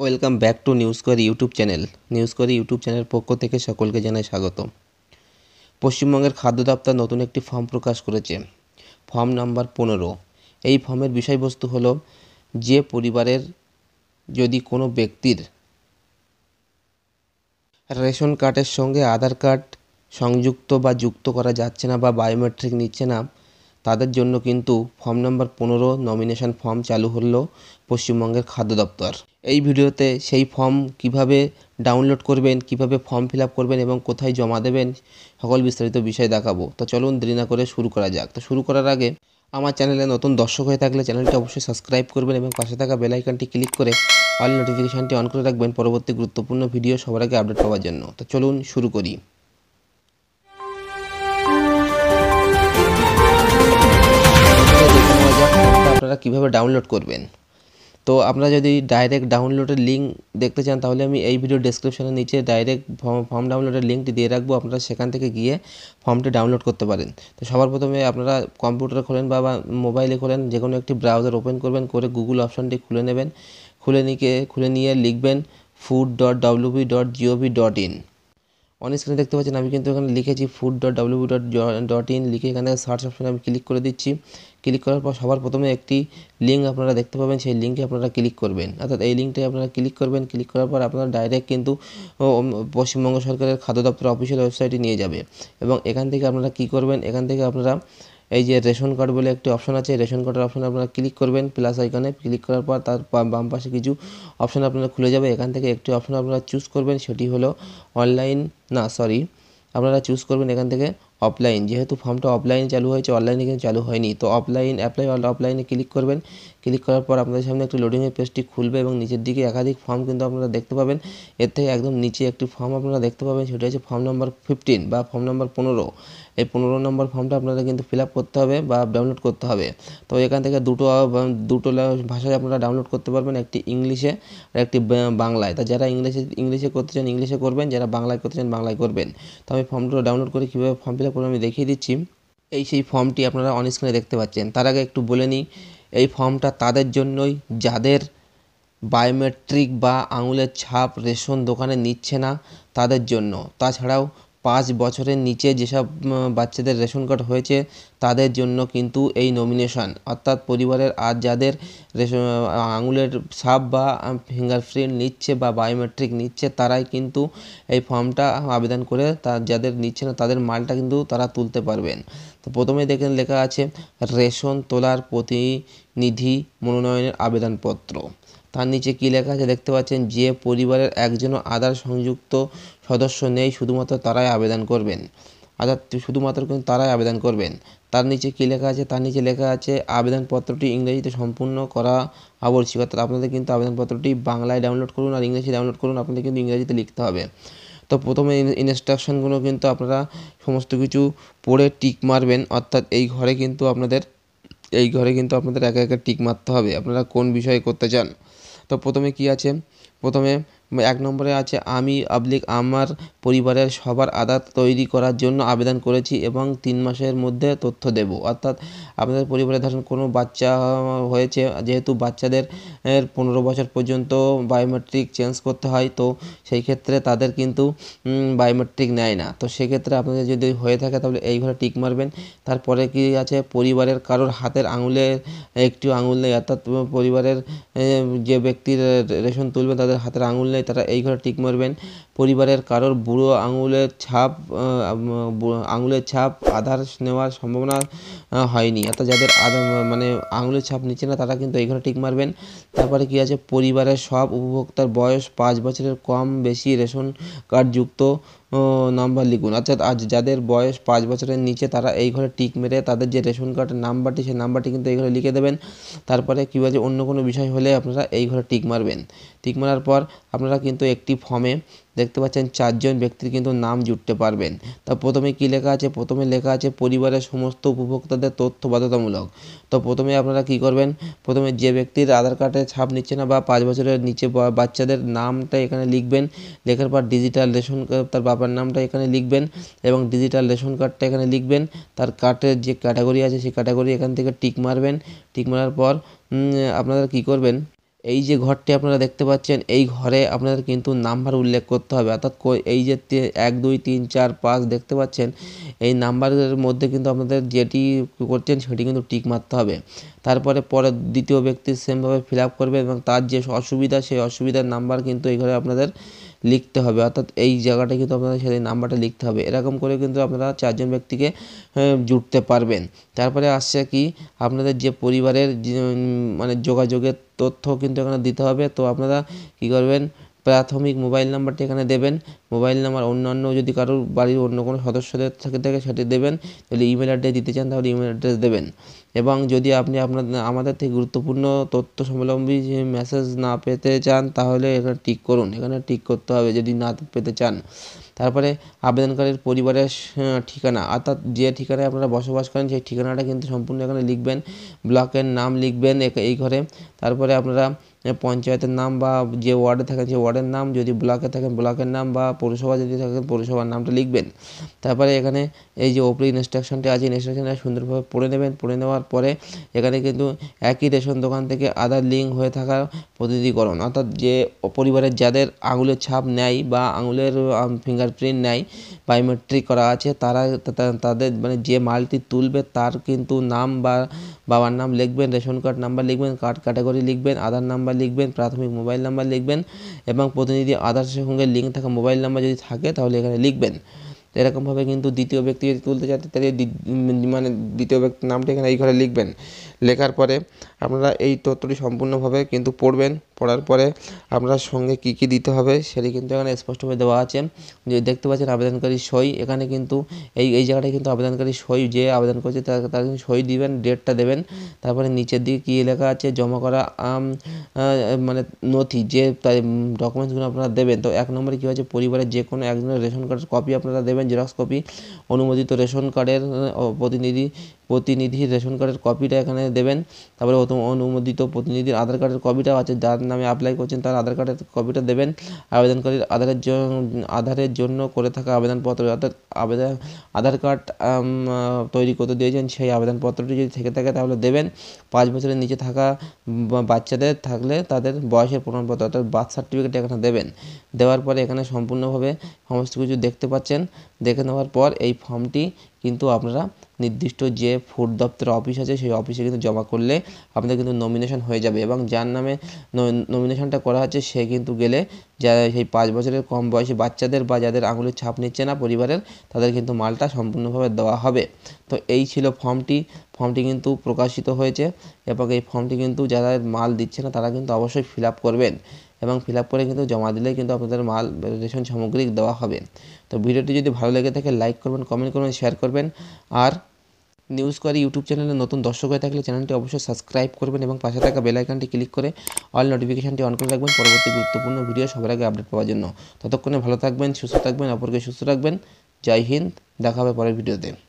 welcome back to news query YouTube channel news query YouTube চ্যানেলের পক্ষ থেকে সকলকে জানাই স্বাগত পশ্চিমবঙ্গের খাদ্য দপ্তর নতুন একটি ফর্ম প্রকাশ করেছে ফর্ম নাম্বার পনেরো এই ফর্মের বিষয়বস্তু হলো যে পরিবারের যদি কোনো ব্যক্তির রেশন কার্ডের সঙ্গে আধার কার্ড সংযুক্ত বা যুক্ত করা যাচ্ছে না বা বায়োমেট্রিক নিচ্ছে না তাদের জন্য কিন্তু ফর্ম নাম্বার পনেরো নমিনেশান ফর্ম চালু হলো পশ্চিমবঙ্গের খাদ্য দপ্তর এই ভিডিওতে সেই ফর্ম কিভাবে ডাউনলোড করবেন কিভাবে ফর্ম ফিল করবেন এবং কোথায় জমা দেবেন সকল বিস্তারিত বিষয় দেখাবো তো চলুন দেরি না করে শুরু করা যাক তো শুরু করার আগে আমার চ্যানেলে নতুন দর্শক হয়ে থাকলে চ্যানেলটি অবশ্যই সাবস্ক্রাইব করবেন এবং পাশে থাকা বেলাইকানটি ক্লিক করে অল নোটিফিকেশানটি অন করে রাখবেন পরবর্তী গুরুত্বপূর্ণ ভিডিও সবার আগে আপডেট পাওয়ার জন্য তো চলুন শুরু করি আপনারা কিভাবে ডাউনলোড করবেন তো আপনারা যদি ডাইরেক্ট ডাউনলোডের লিঙ্ক দেখতে চান তাহলে আমি এই ভিডিও ডেসক্রিপশনের নিচে ডাইরেক্ট ফর্ম ডাউনলোডের লিঙ্কটি দিয়ে রাখবো আপনারা সেখান থেকে গিয়ে ফর্মটি ডাউনলোড করতে পারেন তো সবার প্রথমে আপনারা কম্পিউটার খোলেন বা মোবাইলে খোলেন যে কোনো একটি ব্রাউজার ওপেন করবেন করে গুগল অপশানটি খুলে নেবেন খুলে নিয়ে খুলে নিয়ে লিখবেন food dot WB dot GOV dot in on স্ক্রিনে দেখতে পাচ্ছেন আমি কিন্তু এখানে লিখেছি food dot WB dot dot in লিখে এখানে সার্চ অপশানে আমি ক্লিক করে দিচ্ছি ক্লিক করার পর সবার প্রথমে একটি লিঙ্ক আপনারা দেখতে পাবেন সেই লিঙ্কে আপনারা ক্লিক করবেন অর্থাৎ এই লিঙ্কটি আপনারা ক্লিক করবেন ক্লিক করার পর আপনারা ডাইরেক্ট কিন্তু পশ্চিমবঙ্গ সরকারের খাদ্য দপ্তর অফিসিয়াল ওয়েবসাইটে নিয়ে যাবে এবং এখান থেকে আপনারা কি করবেন এখান থেকে আপনারা এই যে রেশন কার্ড বলে একটি অপশন আছে রেশন কার্ডের অপশন আপনারা ক্লিক করবেন প্লাস আইকনে ক্লিক করার পর তার বাম পাশে কিছু অপশন আপনারা খুলে যাবে এখান থেকে একটি অপশন আপনারা চুজ করবেন সেটি হলো অনলাইন না সরি আপনারা চুজ করবেন এখান থেকে অফলাইন যেহেতু ফর্মটা অফলাইনে চালু হয়েছে অনলাইনে কিন্তু চালু হয়নি তো অফলাইন অ্যাপ্লাই অল অফলাইনে ক্লিক করবেন ক্লিক করার পর আপনাদের সামনে একটি লোডিংয়ের পেজটি খুলবে এবং নিচের দিকে একাধিক ফর্ম কিন্তু আপনারা দেখতে পাবেন এর থেকে একদম নিচে একটি ফর্ম আপনারা দেখতে পাবেন সেটা হচ্ছে ফর্ম নাম্বার ফিফটিন বা ফর্ম নাম্বার পনেরো এই পনেরো নম্বর ফর্মটা আপনারা কিন্তু ফিল আপ করতে হবে বা ডাউনলোড করতে হবে তো এখান থেকে দুটো দুটো ভাষায় আপনারা ডাউনলোড করতে পারবেন একটি ইংলিশে আর একটি বাংলায় তা যারা ইংলিশে ইংলিশে করতে চান ইংলিশে করবেন যারা বাংলায় করতে চান বাংলায় করবেন তো আমি ফর্মটা ডাউনলোড করে কীভাবে ফর্ম ফিল আপ করবেন আমি দেখিয়ে দিচ্ছি এই সেই ফর্মটি আপনারা অন স্ক্রিনে দেখতে পাচ্ছেন তার আগে একটু বলে নিই এই ফর্মটা তাদের জন্যই যাদের বায়োমেট্রিক বা আঙুলের ছাপ রেশন দোকানে নিচ্ছে না তাদের জন্য তাছাড়াও পাঁচ বছরের নিচে যেসব বাচ্চাদের রেশন কার্ড হয়েছে তাদের জন্য কিন্তু এই নমিনেশন অর্থাৎ পরিবারের আর যাদের রেশন আঙুলের ছাপ বা ফিঙ্গারপ্রিন্ট নিচ্ছে বা বায়োমেট্রিক নিচ্ছে তারাই কিন্তু এই ফর্মটা আবেদন করে তার যাদের নিচ্ছে না তাদের মালটা কিন্তু তারা তুলতে পারবেন তো প্রথমে দেখেন লেখা আছে রেশন তোলার প্রতিনিধি মনোনয়নের আবেদনপত্র তার নিচে কী লেখা আছে দেখতে পাচ্ছেন যে পরিবারের একজন আধার সংযুক্ত সদস্য নেই শুধুমাত্র তারাই আবেদন করবেন অর্থাৎ শুধুমাত্র কিন্তু তারাই আবেদন করবেন তার নিচে কী লেখা আছে তার নিচে লেখা আছে আবেদনপত্রটি ইংরেজিতে সম্পূর্ণ করা আবশ্যক অর্থাৎ আপনাদের কিন্তু আবেদনপত্রটি বাংলায় ডাউনলোড করুন আর ইংরেজি ডাউনলোড করুন আপনাদের কিন্তু ইংরেজিতে লিখতে হবে তো প্রথমে ইনস্ট্রাকশনগুলো কিন্তু আপনারা সমস্ত কিছু পড়ে টিক মারবেন অর্থাৎ এই ঘরে কিন্তু আপনাদের এই ঘরে কিন্তু আপনাদের একে একা টিক মারতে হবে আপনারা কোন বিষয়ে করতে চান তো প্রথমে কি আছে প্রথমে এক নম্বরে আছে আমি অবলিক আমার পরিবারের সবার আধার তৈরি করার জন্য আবেদন করেছি এবং তিন মাসের মধ্যে তথ্য দেব অর্থাৎ আপনাদের পরিবারে ধরুন কোনো বাচ্চা হয়েছে যেহেতু বাচ্চাদের পনেরো বছর পর্যন্ত বায়োমেট্রিক চেঞ্জ করতে হয় তো সেই ক্ষেত্রে তাদের কিন্তু বায়োমেট্রিক নেয় না তো সেক্ষেত্রে আপনাদের যদি হয়ে থাকে তাহলে এই ঘরে টিক মারবেন তারপরে কি আছে পরিবারের কারোর হাতের আঙুলে একটি আঙুল নেই অর্থাৎ পরিবারের যে ব্যক্তির রেশন তুলবে তাদের হাতের আঙুল নেই তারা এই ঘরে টিক মারবেন পরিবারের কারোর বুড়ো আঙুলের ছাপ আঙুলের ছাপ আধার নেওয়ার সম্ভাবনা হয়নি অর্থাৎ যাদের মানে আঙুলের ছাপ নিচ্ছে না তারা কিন্তু এখানে টিক মারবেন তারপরে কি আছে পরিবারের সব উপভোক্তার বয়স পাঁচ বছরের কম বেশি রেশন কার্ডযুক্ত নাম্বার লিখুন অর্থাৎ আজ যাদের বয়স পাঁচ বছরের নিচে তারা এই ঘরে টিক মেরে তাদের যে রেশন কার্ডের নাম্বারটি সেই নাম্বারটি কিন্তু এই ঘরে লিখে দেবেন তারপরে কী বলছে অন্য কোনো বিষয় হলে আপনারা এই ঘরে টিক মারবেন টিক মারার পর আপনারা কিন্তু একটি ফর্মে দেখতে পাচ্ছেন চারজন ব্যক্তির কিন্তু নাম জুটতে পারবেন তা প্রথমে কি লেখা আছে প্রথমে লেখা আছে পরিবারের সমস্ত উপভোক্তাদের তথ্য বাধ্যতামূলক তো প্রথমে আপনারা কি করবেন প্রথমে যে ব্যক্তির আধার কার্ডে ছাপ নিচ্ছে না বা পাঁচ বছরের নিচে বাচ্চাদের নামটা এখানে লিখবেন লেখার পর ডিজিটাল রেশন কার্ড তার বাবার ড্রাইভার নামটা এখানে লিখবেন এবং ডিজিটাল রেশন কার্ডটা এখানে লিখবেন তার কার্ডের যে ক্যাটাগরি আছে সেই ক্যাটাগরি এখান থেকে টিক মারবেন টিক মারার পর আপনারা কি করবেন এই যে ঘরটি আপনারা দেখতে পাচ্ছেন এই ঘরে আপনাদের কিন্তু নাম্বার উল্লেখ করতে হবে অর্থাৎ এই যে এক দুই তিন চার পাঁচ দেখতে পাচ্ছেন এই নাম্বারের মধ্যে কিন্তু আপনাদের যেটি করছেন সেটি কিন্তু টিক মারতে হবে তারপরে পরে দ্বিতীয় ব্যক্তি সেমভাবে ফিল আপ করবে এবং তার যে অসুবিধা সেই অসুবিধার নাম্বার কিন্তু এই ঘরে আপনাদের লিখতে হবে অর্থাৎ এই জায়গাটা কিন্তু আপনাদের সেই নাম্বারটা লিখতে হবে এরকম করে কিন্তু আপনারা চারজন ব্যক্তিকে জুটতে পারবেন তারপরে আসছে কি আপনাদের যে পরিবারের মানে যোগাযোগের তথ্য কিন্তু এখানে দিতে হবে তো আপনারা কী করবেন প্রাথমিক মোবাইল নাম্বারটি এখানে দেবেন মোবাইল নাম্বার অন্যান্য যদি কারোর বাড়ির অন্য কোনো সদস্যদের থেকে থাকে সেটি দেবেন তাহলে ইমেল অ্যাড্রেস দিতে চান তাহলে ইমেল অ্যাড্রেস দেবেন এবং যদি আপনি আপনার আমাদের থেকে গুরুত্বপূর্ণ তথ্য সম্বলম্বী যে মেসেজ না পেতে চান তাহলে এখানে টিক করুন এখানে টিক করতে হবে যদি না পেতে চান তারপরে আবেদনকারীর পরিবারের ঠিকানা অর্থাৎ যে ঠিকানায় আপনারা বসবাস করেন সেই ঠিকানাটা কিন্তু সম্পূর্ণ এখানে লিখবেন ব্লকের নাম লিখবেন এই ঘরে তারপরে আপনারা পঞ্চায়েতের নাম বা যে ওয়ার্ডে থাকেন সেই ওয়ার্ডের নাম যদি ব্লকে থাকেন ব্লকের নাম বা পৌরসভা যদি থাকেন পৌরসভার নামটা লিখবেন তারপরে এখানে এই যে ওপরে ইনস্ট্রাকশনটি আছে ইনস্ট্রাকশনটা সুন্দরভাবে পড়ে নেবেন পড়ে নেওয়ার পরে এখানে কিন্তু একই রেশন দোকান থেকে আধার লিঙ্ক হয়ে থাকার প্রতিনিধিকরণ অর্থাৎ যে পরিবারের যাদের আঙুলের ছাপ নেয় বা আঙুলের ফিঙ্গারপ্রিন্ট নেয় বায়োমেট্রিক করা আছে তারা তাদের মানে যে মালটি তুলবে তার কিন্তু নাম বা বাবার নাম লিখবেন রেশন কার্ড নাম্বার লিখবেন কার্ড ক্যাটাগরি লিখবেন আধার নাম্বার লিখবেন প্রাথমিক মোবাইল নাম্বার লিখবেন এবং প্রতিনিধি আধারের সঙ্গে লিঙ্ক থাকা মোবাইল নাম্বার যদি থাকে তাহলে এখানে লিখবেন এরকমভাবে কিন্তু দ্বিতীয় ব্যক্তি যদি তুলতে চান তাহলে মানে দ্বিতীয় ব্যক্তি নামটি এখানে এই ঘরে লিখবেন লেখার পরে আপনারা এই তথ্যটি সম্পূর্ণভাবে কিন্তু পড়বেন পড়ার পরে আপনার সঙ্গে কি কি দিতে হবে সেটি কিন্তু এখানে স্পষ্টভাবে দেওয়া আছে যে দেখতে পাচ্ছেন আবেদনকারী সই এখানে কিন্তু এই এই জায়গাটায় কিন্তু আবেদনকারী সই যে আবেদন করছে তার তার কিন্তু সই দিবেন ডেটটা দেবেন তারপরে নিচের দিকে কী লেখা আছে জমা করা মানে নথি যে ডকুমেন্টসগুলো আপনারা দেবেন তো এক নম্বরে কী হয়েছে পরিবারের যে কোনো একজনের রেশন কার্ডের কপি আপনারা দেবেন জেরক্স কপি অনুমোদিত রেশন কার্ডের প্রতিনিধি প্রতিনিধির রেশন কার্ডের কপিটা এখানে দেবেন তারপরে অনুমোদিত প্রতিনিধির আধার কার্ডের কপিটাও আছে যার নামে অ্যাপ্লাই করছেন তার আধার কার্ডের কপিটা দেবেন আবেদনকারীর আধারের আধারের জন্য করে থাকা আবেদনপত্র অর্থাৎ আবেদন আধার কার্ড তৈরি করতে দিয়েছেন সেই আবেদনপত্রটি যদি থেকে থাকে তাহলে দেবেন পাঁচ বছরের নিচে থাকা বাচ্চাদের থাকলে তাদের বয়সের প্রমাণপত্র অর্থাৎ বার্থ সার্টিফিকেট এখানে দেবেন দেওয়ার পরে এখানে সম্পূর্ণভাবে সমস্ত কিছু দেখতে পাচ্ছেন দেখে নেওয়ার পর এই ফর্মটি কিন্তু আপনারা নির্দিষ্ট যে ফুড দপ্তরের অফিস আছে সেই অফিসে কিন্তু জমা করলে আপনাদের কিন্তু নমিনেশন হয়ে যাবে এবং যার নামে নমিনেশনটা করা হচ্ছে সে কিন্তু গেলে যা সেই পাঁচ বছরের কম বয়সী বাচ্চাদের বা যাদের আঙুলের ছাপ নিচ্ছে না পরিবারের তাদের কিন্তু মালটা সম্পূর্ণভাবে দেওয়া হবে তো এই ছিল ফর্মটি ফর্মটি কিন্তু প্রকাশিত হয়েছে এবং এই ফর্মটি কিন্তু যারা মাল দিচ্ছে না তারা কিন্তু অবশ্যই ফিল আপ করবেন এবং ফিল আপ করে কিন্তু জমা দিলে কিন্তু আপনাদের মাল রেশন সামগ্রী দেওয়া হবে তো ভিডিওটি যদি ভালো লেগে থাকে লাইক করবেন কমেন্ট করবেন শেয়ার করবেন আর নিউজ করি ইউটিউব চ্যানেলে নতুন দর্শক হয়ে থাকলে চ্যানেলটি অবশ্যই সাবস্ক্রাইব করবেন এবং পাশে থাকা বেলাইকানটি ক্লিক করে অল নোটিফিকেশানটি অন করে রাখবেন পরবর্তী গুরুত্বপূর্ণ ভিডিও সবার আগে আপডেট পাওয়ার জন্য ততক্ষণে ভালো থাকবেন সুস্থ থাকবেন অপরকে সুস্থ রাখবেন জয় হিন্দ দেখা হবে পরের ভিডিওতে